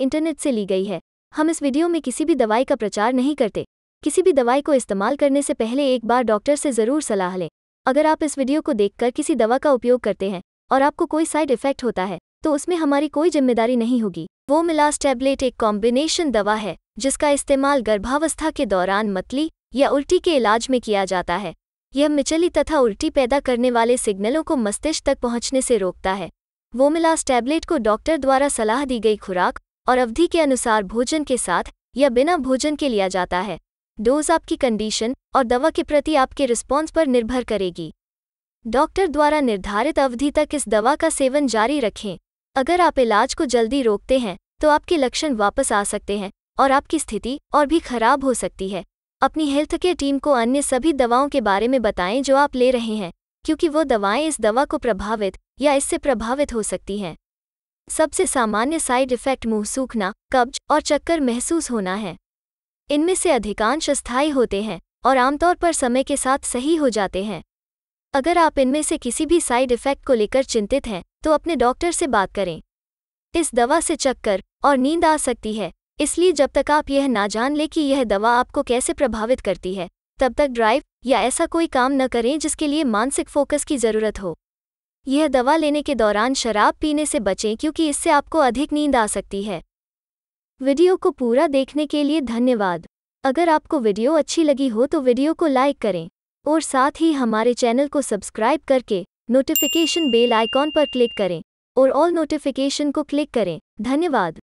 internet से ली गई है हम इस वीडियो में किसी भी दवाई का प्रचार नहीं करते किसी भी दवाई को इस्तेमाल करने से पहले एक बार डॉक्टर से ज़रूर सलाह लें अगर आप इस वीडियो को देखकर किसी दवा का उपयोग करते हैं और आपको कोई साइड इफेक्ट होता है तो उसमें हमारी कोई जिम्मेदारी नहीं होगी वो मिलास टैबलेट एक कॉम्बिनेशन दवा है जिसका इस्तेमाल गर्भावस्था के दौरान मतली या उल्टी के इलाज में किया जाता है यह मिचली तथा उल्टी पैदा करने वाले सिग्नलों को मस्तिष्क तक पहुंचने से रोकता है वोमिलास टैबलेट को डॉक्टर द्वारा सलाह दी गई खुराक और अवधि के अनुसार भोजन के साथ या बिना भोजन के लिया जाता है डोज आपकी कंडीशन और दवा के प्रति आपके रिस्पॉन्स पर निर्भर करेगी डॉक्टर द्वारा निर्धारित अवधि तक इस दवा का सेवन जारी रखें अगर आप इलाज को जल्दी रोकते हैं तो आपके लक्षण वापस आ सकते हैं और आपकी स्थिति और भी खराब हो सकती है अपनी हेल्थ केयर टीम को अन्य सभी दवाओं के बारे में बताएं जो आप ले रहे हैं क्योंकि वो दवाएं इस दवा को प्रभावित या इससे प्रभावित हो सकती हैं सबसे सामान्य साइड इफेक्ट मुंह सूखना कब्ज और चक्कर महसूस होना है इनमें से अधिकांश अस्थायी होते हैं और आमतौर पर समय के साथ सही हो जाते हैं अगर आप इनमें से किसी भी साइड इफेक्ट को लेकर चिंतित हैं तो अपने डॉक्टर से बात करें इस दवा से चक्कर और नींद आ सकती है इसलिए जब तक आप यह ना जान लें कि यह दवा आपको कैसे प्रभावित करती है तब तक ड्राइव या ऐसा कोई काम न करें जिसके लिए मानसिक फोकस की जरूरत हो यह दवा लेने के दौरान शराब पीने से बचें क्योंकि इससे आपको अधिक नींद आ सकती है वीडियो को पूरा देखने के लिए धन्यवाद अगर आपको वीडियो अच्छी लगी हो तो वीडियो को लाइक करें और साथ ही हमारे चैनल को सब्सक्राइब करके नोटिफिकेशन बेल आइकॉन पर क्लिक करें और ऑल नोटिफिकेशन को क्लिक करें धन्यवाद